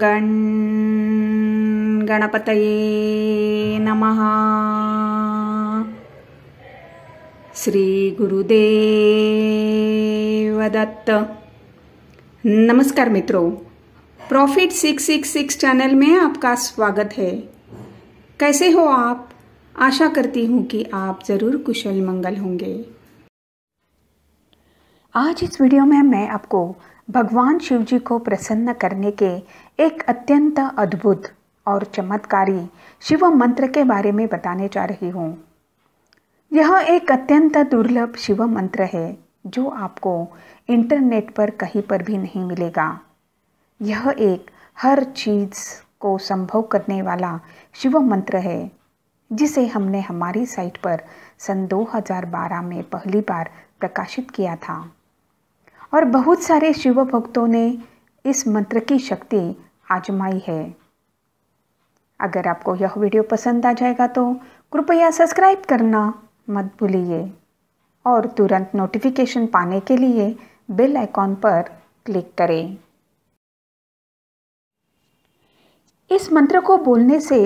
गण गणपतये श्रीगुरुदेवदत्त नमस्कार मित्रों प्रॉफिट 666 चैनल में आपका स्वागत है कैसे हो आप आशा करती हूँ कि आप ज़रूर कुशल मंगल होंगे आज इस वीडियो में मैं आपको भगवान शिव जी को प्रसन्न करने के एक अत्यंत अद्भुत और चमत्कारी शिव मंत्र के बारे में बताने जा रही हूँ यह एक अत्यंत दुर्लभ शिव मंत्र है जो आपको इंटरनेट पर कहीं पर भी नहीं मिलेगा यह एक हर चीज़ को संभव करने वाला शिव मंत्र है जिसे हमने हमारी साइट पर सन 2012 में पहली बार प्रकाशित किया था और बहुत सारे शिव भक्तों ने इस मंत्र की शक्ति आजमाई है अगर आपको यह वीडियो पसंद आ जाएगा तो कृपया सब्सक्राइब करना मत भूलिए और तुरंत नोटिफिकेशन पाने के लिए बेल आइकॉन पर क्लिक करें इस मंत्र को बोलने से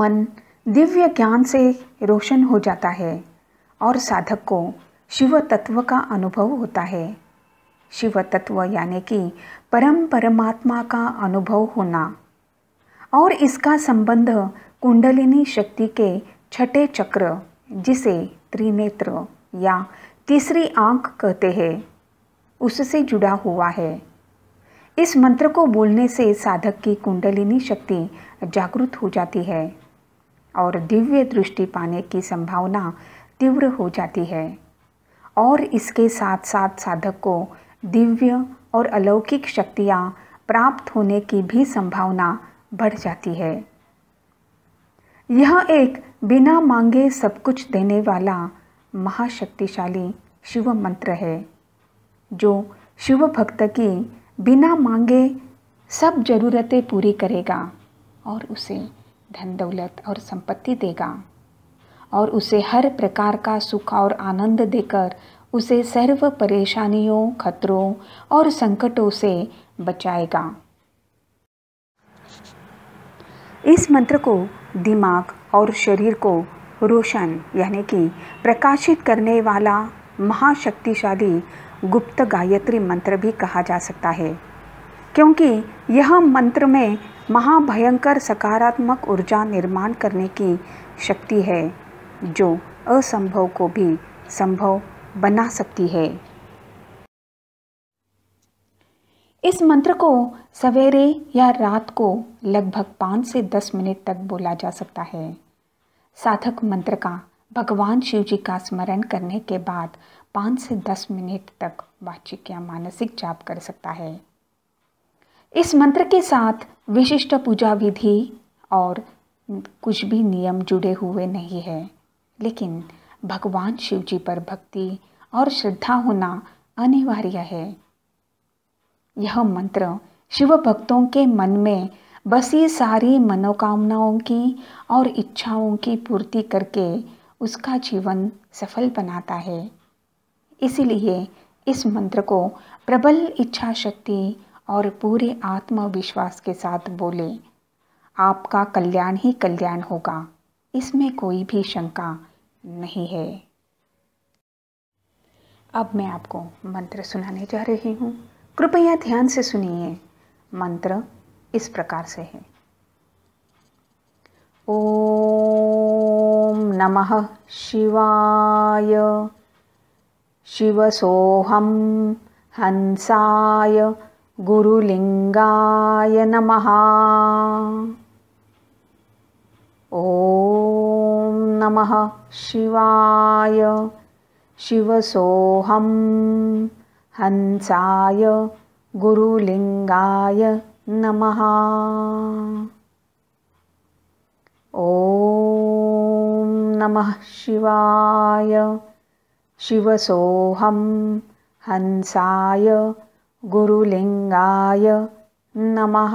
मन दिव्य ज्ञान से रोशन हो जाता है और साधक को शिव तत्व का अनुभव होता है शिव तत्व यानी कि परम परमात्मा का अनुभव होना और इसका संबंध कुंडलिनी शक्ति के छठे चक्र जिसे त्रिनेत्र या तीसरी आंख कहते हैं उससे जुड़ा हुआ है इस मंत्र को बोलने से साधक की कुंडलिनी शक्ति जागृत हो जाती है और दिव्य दृष्टि पाने की संभावना तीव्र हो जाती है और इसके साथ साथ साधक को दिव्य और अलौकिक शक्तियाँ प्राप्त होने की भी संभावना बढ़ जाती है यह एक बिना मांगे सब कुछ देने वाला महाशक्तिशाली शिव मंत्र है जो शिव भक्त की बिना मांगे सब ज़रूरतें पूरी करेगा और उसे धन दौलत और संपत्ति देगा और उसे हर प्रकार का सुख और आनंद देकर उसे सर्व परेशानियों खतरों और संकटों से बचाएगा इस मंत्र को दिमाग और शरीर को रोशन यानी कि प्रकाशित करने वाला महाशक्तिशाली गुप्त गायत्री मंत्र भी कहा जा सकता है क्योंकि यह मंत्र में महाभयंकर सकारात्मक ऊर्जा निर्माण करने की शक्ति है जो असंभव को भी संभव बना सकती है इस मंत्र को सवेरे या रात को लगभग पाँच से दस मिनट तक बोला जा सकता है साधक मंत्र का भगवान शिव जी का स्मरण करने के बाद पाँच से दस मिनट तक वाचिक या मानसिक जाप कर सकता है इस मंत्र के साथ विशिष्ट पूजा विधि और कुछ भी नियम जुड़े हुए नहीं है लेकिन भगवान शिव जी पर भक्ति और श्रद्धा होना अनिवार्य है यह मंत्र शिव भक्तों के मन में बसी सारी मनोकामनाओं की और इच्छाओं की पूर्ति करके उसका जीवन सफल बनाता है इसलिए इस मंत्र को प्रबल इच्छा शक्ति और पूरे आत्मविश्वास के साथ बोले आपका कल्याण ही कल्याण होगा इसमें कोई भी शंका नहीं है अब मैं आपको मंत्र सुनाने जा रही हूँ कृपया ध्यान से सुनिए मंत्र इस प्रकार से है ओम नमः शिवाय शिवसोहम हंसाय गुरुलिंगाय नमः ॐ नमः शिवाय शिवसोऽहं हंसाय गुरुलिङ्गाय नमः ॐ नमः शिवाय शिवसोऽहं हंसाय गुरुलिङ्गाय नमः